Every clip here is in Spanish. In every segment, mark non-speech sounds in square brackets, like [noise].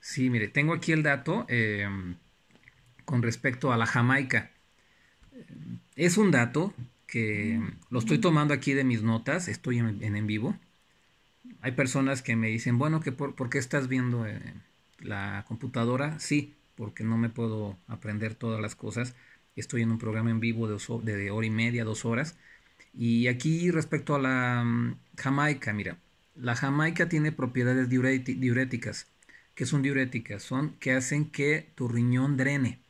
Sí, mire, tengo aquí el dato em, con respecto a la Jamaica. Es un dato que mm. lo estoy tomando aquí de mis notas, estoy en, en, vivo. Hay personas que me dicen, bueno, que por, qué estás viendo eh, la computadora? Sí, porque no me puedo aprender todas las cosas. Estoy en un programa en vivo de, de, hora y media, dos horas. Y aquí respecto a la mm, Jamaica, mira, la Jamaica tiene propiedades diuréticas que son diuréticas, son que hacen que tu riñón drene,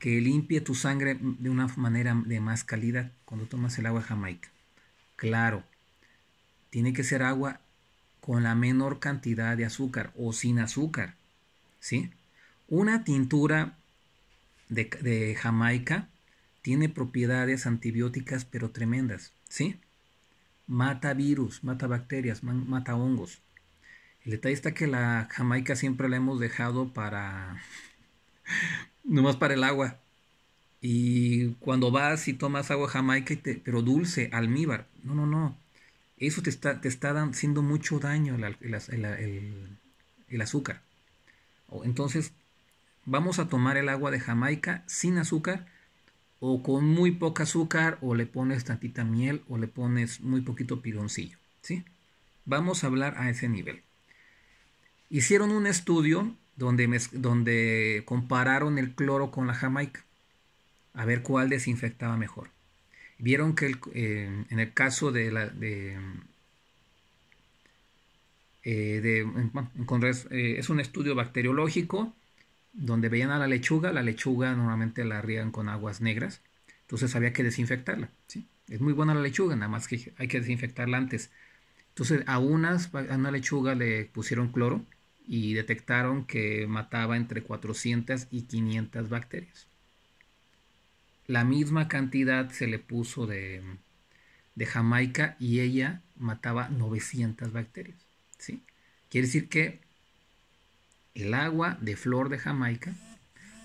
que limpie tu sangre de una manera de más calidad cuando tomas el agua Jamaica. Claro, tiene que ser agua con la menor cantidad de azúcar o sin azúcar, ¿sí? Una tintura de, Jamaica tiene propiedades antibióticas pero tremendas, ¿sí? Mata virus, mata bacterias, mata hongos. El detalle está que la Jamaica siempre la hemos dejado para. [laughs] nomás para el agua. Y cuando vas y tomas agua Jamaica, y te... pero dulce, almíbar. No, no, no. Eso te está, te está haciendo mucho daño el, azúcar. Entonces, vamos a tomar el agua de Jamaica sin azúcar o con muy poca azúcar o le pones tantita miel o le pones muy poquito pironcillo. ¿sí? Vamos a hablar a ese nivel. Hicieron un estudio donde, donde compararon el cloro con la jamaica, a ver cuál desinfectaba mejor. Vieron que eh, en el caso de la... De, eh, eh, es un estudio bacteriológico donde veían a la lechuga, la lechuga normalmente la rían con aguas negras, entonces había que desinfectarla. ¿sí? Es muy buena la lechuga, nada más que hay que desinfectarla antes. Entonces a, unas, a una lechuga le pusieron cloro y detectaron que mataba entre 400 y 500 bacterias. La misma cantidad se le puso de, de Jamaica y ella mataba 900 bacterias. ¿sí? Quiere decir que el agua de flor de Jamaica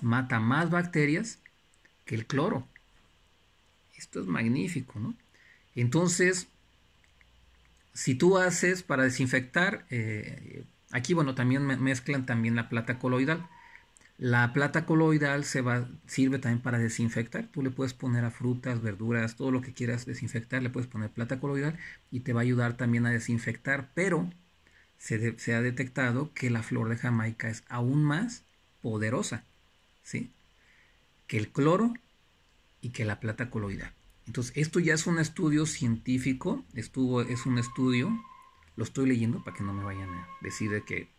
mata más bacterias que el cloro. Esto es magnífico, ¿no? Entonces, si tú haces para desinfectar, eh, Aquí, bueno, también mezclan también la plata coloidal. La plata coloidal se va, sirve también para desinfectar. Tú le puedes poner a frutas, verduras, todo lo que quieras desinfectar, le puedes poner plata coloidal y te va a ayudar también a desinfectar. Pero se, ha detectado que la flor de Jamaica es aún más poderosa ¿sí? que el cloro y que la plata coloidal. Entonces, esto ya es un estudio científico, estuvo, es un estudio lo estoy leyendo para que no me vayan a decir que,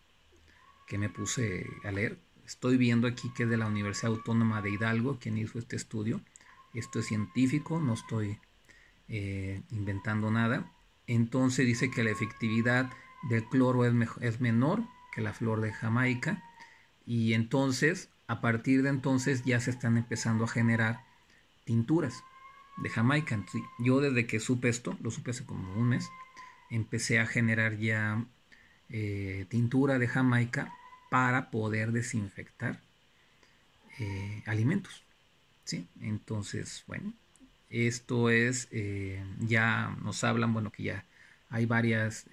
que me puse a leer. Estoy viendo aquí que es de la Universidad Autónoma de Hidalgo quien hizo este estudio. Esto es científico, no estoy eh, inventando nada. Entonces dice que la efectividad del cloro es, es menor que la flor de Jamaica. Y entonces, a partir de entonces, ya se están empezando a generar tinturas de Jamaica. Yo desde que supe esto, lo supe hace como un mes, empecé a generar ya eh, tintura de Jamaica para poder desinfectar eh, alimentos. Entonces, bueno, esto es, eh, ya nos hablan, bueno, que ya hay varias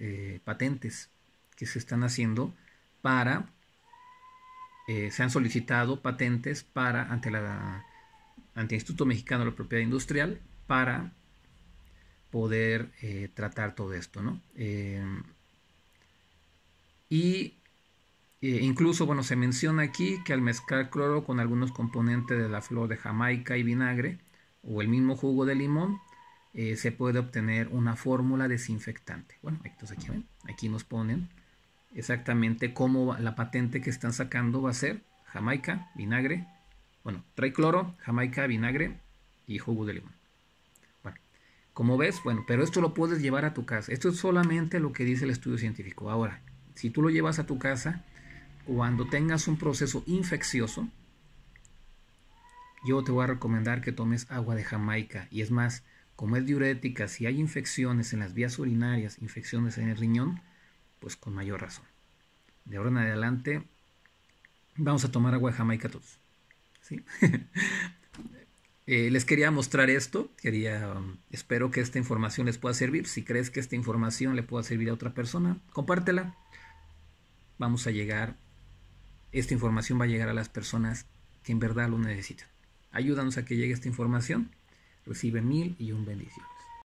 patentes que se están haciendo para, se han solicitado patentes para, ante, la, ante el Instituto Mexicano de la Propiedad Industrial, para poder eh, tratar todo esto, em, y eh, incluso, bueno, se menciona aquí que al mezclar cloro con algunos componentes de la flor de Jamaica y vinagre o el mismo jugo de limón, eh, se puede obtener una fórmula desinfectante. Bueno, aquí, nos ponen exactamente cómo la patente que están sacando va a ser Jamaica, vinagre, bueno, trae cloro, Jamaica, vinagre y jugo de limón. Como ves, bueno, pero esto lo puedes llevar a tu casa. Esto es solamente lo que dice el estudio científico. Ahora, si tú lo llevas a tu casa, cuando tengas un proceso infeccioso, yo te voy a recomendar que tomes agua de Jamaica. Y es más, como es diurética, si hay infecciones en las vías urinarias, infecciones en el riñón, pues con mayor razón. De ahora en adelante, vamos a tomar agua de Jamaica todos. ¿Sí? [laughs] Eh, les quería mostrar esto, quería, um, espero que esta información les pueda servir. Si crees que esta información le pueda servir a otra persona, compártela. Vamos a llegar, esta información va a llegar a las personas que en verdad lo necesitan. Ayúdanos a que llegue esta información. Recibe mil y un bendición.